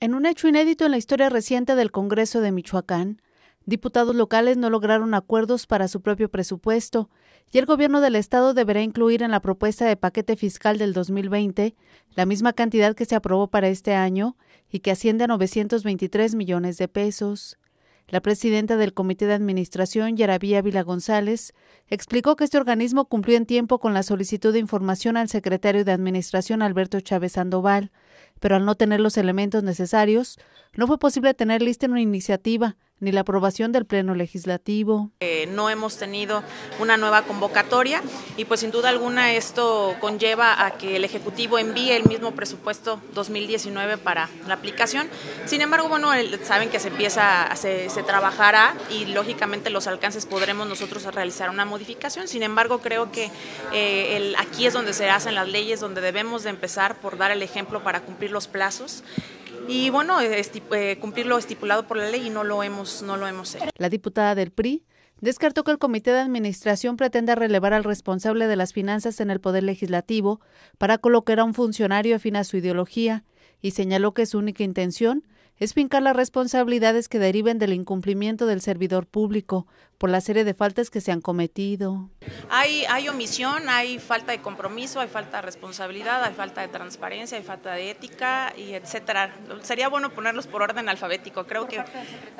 En un hecho inédito en la historia reciente del Congreso de Michoacán, diputados locales no lograron acuerdos para su propio presupuesto y el gobierno del estado deberá incluir en la propuesta de paquete fiscal del 2020 la misma cantidad que se aprobó para este año y que asciende a 923 millones de pesos. La presidenta del Comité de Administración, Yarabía vila González, explicó que este organismo cumplió en tiempo con la solicitud de información al secretario de Administración, Alberto Chávez Sandoval, pero al no tener los elementos necesarios, no fue posible tener lista una iniciativa ni la aprobación del Pleno Legislativo. Eh, no hemos tenido una nueva convocatoria y pues sin duda alguna esto conlleva a que el Ejecutivo envíe el mismo presupuesto 2019 para la aplicación. Sin embargo, bueno, saben que se empieza, se, se trabajará y lógicamente los alcances podremos nosotros realizar una modificación. Sin embargo, creo que eh, el, aquí es donde se hacen las leyes, donde debemos de empezar por dar el ejemplo para cumplir los plazos y bueno, eh, cumplir lo estipulado por la ley y no lo hemos, no lo hemos hecho. La diputada del PRI descartó que el comité de administración pretenda relevar al responsable de las finanzas en el Poder Legislativo para colocar a un funcionario afín a su ideología y señaló que su única intención es fincar las responsabilidades que deriven del incumplimiento del servidor público por la serie de faltas que se han cometido. Hay, hay omisión, hay falta de compromiso, hay falta de responsabilidad, hay falta de transparencia, hay falta de ética y etcétera. Sería bueno ponerlos por orden alfabético, creo que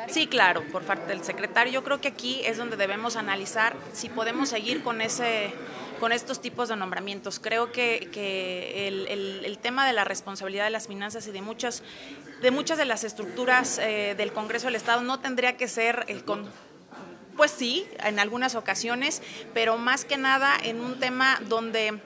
sí, claro, por parte del secretario. Yo creo que aquí es donde debemos analizar si podemos seguir con ese con estos tipos de nombramientos. Creo que, el, tema de la responsabilidad de las finanzas y de muchas de, muchas de las estructuras eh, del Congreso del Estado no tendría que ser eh, con, pues sí, en algunas ocasiones, pero más que nada en un tema donde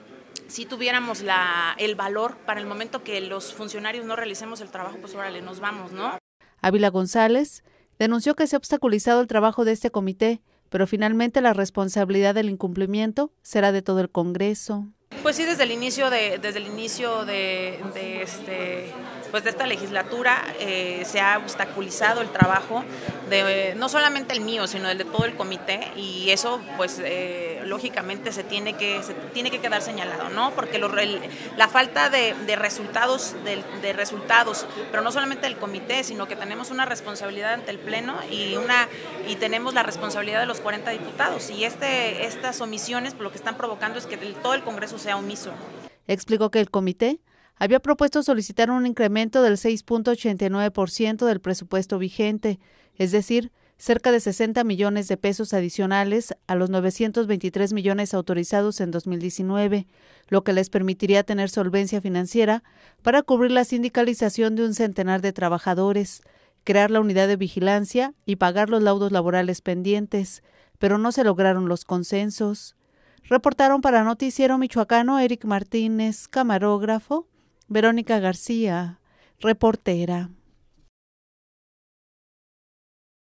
si tuviéramos la, el valor para el momento que los funcionarios no realicemos el trabajo, pues órale, nos vamos, ¿no? Ávila González denunció que se ha obstaculizado el trabajo de este comité pero finalmente la responsabilidad del incumplimiento será de todo el Congreso. Pues sí, desde el inicio de, desde el inicio de, este pues de esta legislatura eh, se ha obstaculizado el trabajo de no solamente el mío, sino el de todo el comité y eso pues eh, lógicamente se tiene que, se tiene que quedar señalado, ¿no? Porque la falta de, resultados, de, de, resultados, pero no solamente del comité, sino que tenemos una responsabilidad ante el Pleno y una y tenemos la responsabilidad de los 40 diputados. Y este, estas omisiones pues, lo que están provocando es que todo el Congreso sea omiso. Explicó que el comité había propuesto solicitar un incremento del 6.89% del presupuesto vigente, es decir, cerca de 60 millones de pesos adicionales a los 923 millones autorizados en 2019, lo que les permitiría tener solvencia financiera para cubrir la sindicalización de un centenar de trabajadores, crear la unidad de vigilancia y pagar los laudos laborales pendientes, pero no se lograron los consensos. Reportaron para Noticiero Michoacano Eric Martínez, camarógrafo, Verónica García, reportera.